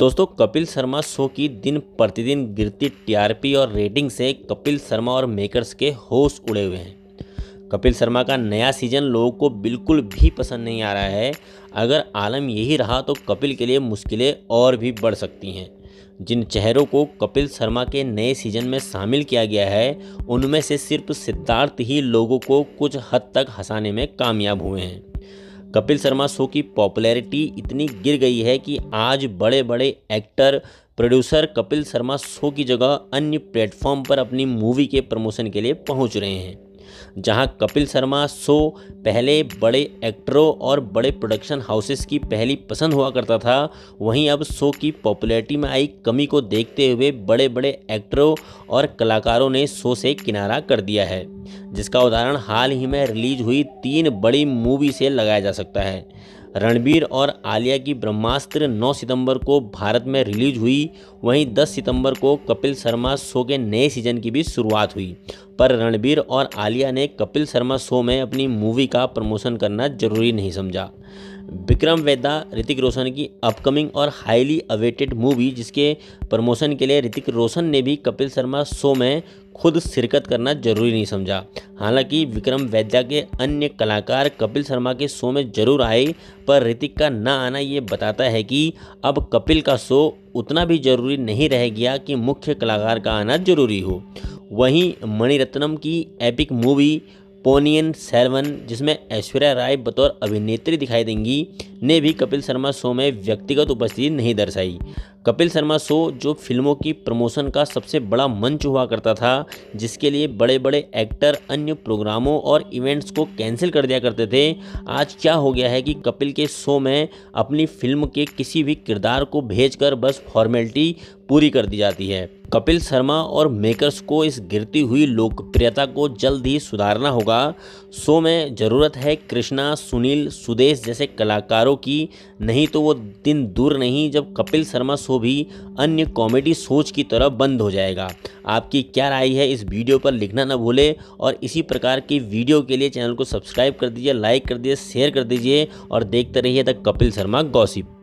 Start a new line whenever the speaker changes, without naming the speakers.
दोस्तों कपिल शर्मा शो की दिन प्रतिदिन गिरती टीआरपी और रेटिंग से कपिल शर्मा और मेकर्स के होश उड़े हुए हैं कपिल शर्मा का नया सीजन लोगों को बिल्कुल भी पसंद नहीं आ रहा है अगर आलम यही रहा तो कपिल के लिए मुश्किलें और भी बढ़ सकती हैं जिन चेहरों को कपिल शर्मा के नए सीजन में शामिल किया गया है उनमें से सिर्फ सिद्धार्थ ही लोगों को कुछ हद तक हंसाने में कामयाब हुए हैं कपिल शर्मा शो की पॉपुलैरिटी इतनी गिर गई है कि आज बड़े बड़े actor producer Kapil Sharma show की जगह अन्य प्लेटफॉर्म पर अपनी मूवी के प्रमोशन के लिए पहुंच रहे हैं जहां कपिल शर्मा शो पहले बड़े एक्टरों और बड़े प्रोडक्शन हाउसेस की पहली पसंद हुआ करता था वहीं अब शो की पॉपुलैरिटी में आई कमी को देखते हुए बड़े बड़े एक्टरों और कलाकारों ने शो से किनारा कर दिया है जिसका उदाहरण हाल ही में रिलीज हुई तीन बड़ी मूवी से लगाया जा सकता है रणबीर और आलिया की ब्रह्मास्त्र 9 सितंबर को भारत में रिलीज हुई वहीं 10 सितंबर को कपिल शर्मा शो के नए सीजन की भी शुरुआत हुई पर रणबीर और आलिया ने कपिल शर्मा शो में अपनी मूवी का प्रमोशन करना जरूरी नहीं समझा विक्रम वेदा ऋतिक रोशन की अपकमिंग और हाईली अवेटेड मूवी जिसके प्रमोशन के लिए ऋतिक रोशन ने भी कपिल शर्मा शो में खुद शिरकत करना जरूरी नहीं समझा हालांकि विक्रम वैद्या के अन्य कलाकार कपिल शर्मा के शो में जरूर आए पर ऋतिक का ना आना ये बताता है कि अब कपिल का शो उतना भी जरूरी नहीं रह गया कि मुख्य कलाकार का आना जरूरी हो वहीं मणिरत्नम की एपिक मूवी पोनियन सेलवन जिसमें ऐश्वर्या राय बतौर अभिनेत्री दिखाई देंगी ने भी कपिल शर्मा शो में व्यक्तिगत उपस्थिति नहीं दर्शाई कपिल शर्मा शो जो फिल्मों की प्रमोशन का सबसे बड़ा मंच हुआ करता था जिसके लिए बड़े बड़े एक्टर अन्य प्रोग्रामों और इवेंट्स को कैंसिल कर दिया करते थे आज क्या हो गया है कि कपिल के शो में अपनी फिल्म के किसी भी किरदार को भेज बस फॉर्मेलिटी पूरी कर दी जाती है कपिल शर्मा और मेकर्स को इस गिरती हुई लोकप्रियता को जल्द ही सुधारना होगा शो में ज़रूरत है कृष्णा सुनील सुदेश जैसे कलाकारों वालों की नहीं तो वो दिन दूर नहीं जब कपिल शर्मा शो भी अन्य कॉमेडी शोज की तरह बंद हो जाएगा आपकी क्या राय है इस वीडियो पर लिखना ना भूलें और इसी प्रकार की वीडियो के लिए चैनल को सब्सक्राइब कर दीजिए लाइक कर दीजिए शेयर कर दीजिए और देखते रहिए द कपिल शर्मा गॉसिप